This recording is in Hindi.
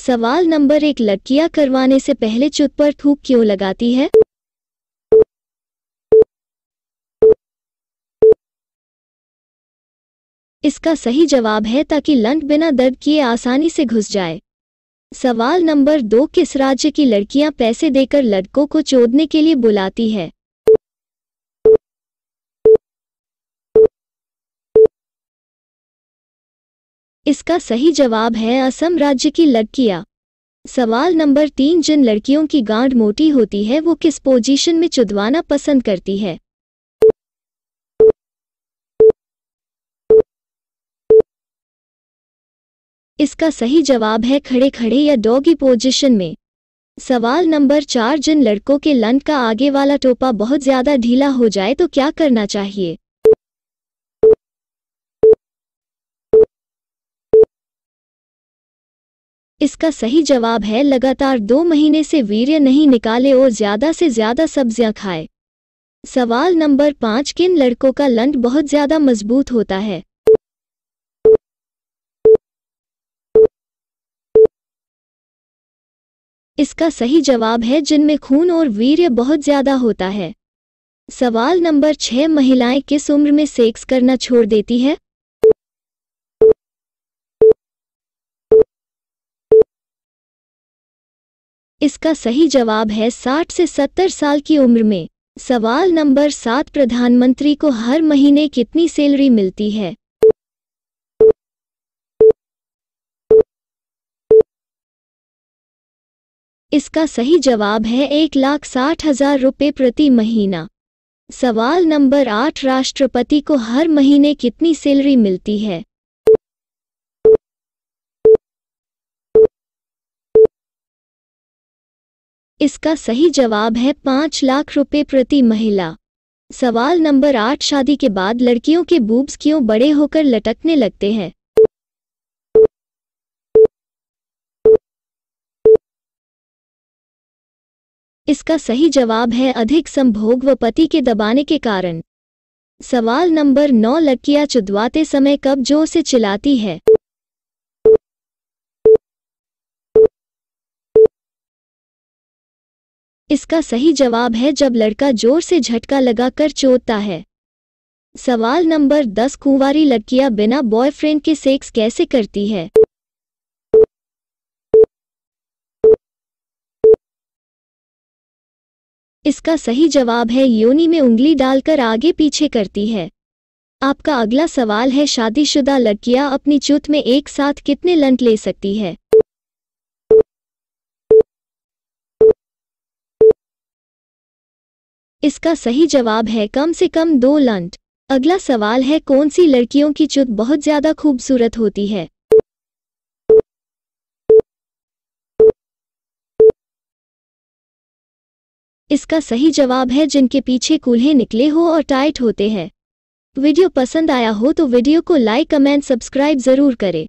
सवाल नंबर एक लड़कियां करवाने से पहले चुत पर थूक क्यों लगाती है इसका सही जवाब है ताकि लंट बिना दर्द किए आसानी से घुस जाए सवाल नंबर दो किस राज्य की लड़कियां पैसे देकर लड़कों को चोदने के लिए बुलाती है इसका सही जवाब है असम राज्य की लड़कियां सवाल नंबर तीन जिन लड़कियों की गांड मोटी होती है वो किस पोजीशन में चुदवाना पसंद करती है इसका सही जवाब है खड़े खड़े या डॉगी पोजीशन में सवाल नंबर चार जिन लड़कों के लंड का आगे वाला टोपा बहुत ज़्यादा ढीला हो जाए तो क्या करना चाहिए इसका सही जवाब है लगातार दो महीने से वीर्य नहीं निकाले और ज्यादा से ज्यादा सब्जियां खाए सवाल नंबर पाँच किन लड़कों का लंड बहुत ज्यादा मजबूत होता है इसका सही जवाब है जिनमें खून और वीर्य बहुत ज्यादा होता है सवाल नंबर छह महिलाएं किस उम्र में सेक्स करना छोड़ देती है इसका सही जवाब है 60 से 70 साल की उम्र में सवाल नंबर सात प्रधानमंत्री को हर महीने कितनी सैलरी मिलती है इसका सही जवाब है एक लाख साठ हजार रुपये प्रति महीना सवाल नंबर आठ राष्ट्रपति को हर महीने कितनी सैलरी मिलती है इसका सही जवाब है पाँच लाख रुपए प्रति महिला सवाल नंबर आठ शादी के बाद लड़कियों के बूब्स क्यों बड़े होकर लटकने लगते हैं इसका सही जवाब है अधिक संभोग व पति के दबाने के कारण सवाल नंबर नौ लड़कियां चुदवाते समय कब जोर से चिल्लाती है इसका सही जवाब है जब लड़का जोर से झटका लगाकर चोदता है सवाल नंबर दस कुंवारी लड़कियां बिना बॉयफ्रेंड के सेक्स कैसे करती है इसका सही जवाब है योनी में उंगली डालकर आगे पीछे करती है आपका अगला सवाल है शादीशुदा लड़कियां अपनी चुत में एक साथ कितने लंट ले सकती है इसका सही जवाब है कम से कम दो लंट अगला सवाल है कौन सी लड़कियों की चुत बहुत ज्यादा खूबसूरत होती है इसका सही जवाब है जिनके पीछे कूल्हे निकले हो और टाइट होते हैं वीडियो पसंद आया हो तो वीडियो को लाइक कमेंट सब्सक्राइब ज़रूर करें